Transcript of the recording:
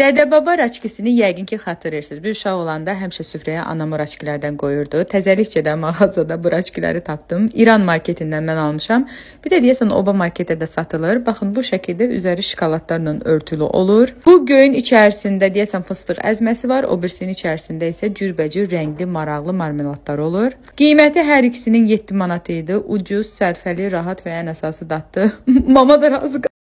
Dədə-baba raçkisini yəqin ki, xatırlayırsınız. Bir uşaq olanda həmişə süfrəyə anam o raçkilərdən qoyurdu. Təzəlikcə də mağazada bu raçkiləri tapdım. İran marketindən mən almışam. Bir də deyəsən Oba marketdə də satılır. Baxın bu şəkildə üzəri şokoladlarla örtülü olur. Bu göyün içərisində deyəsən fıstıq əzməsi var, o birisinin içərisində isə cürbəcür rəngli maraqlı marmeladlar olur. Qiyməti hər ikisinin 7 manat idi. Ucuz, sərfəli, rahat və ən əsası dadlı. Mama da razı qaldı.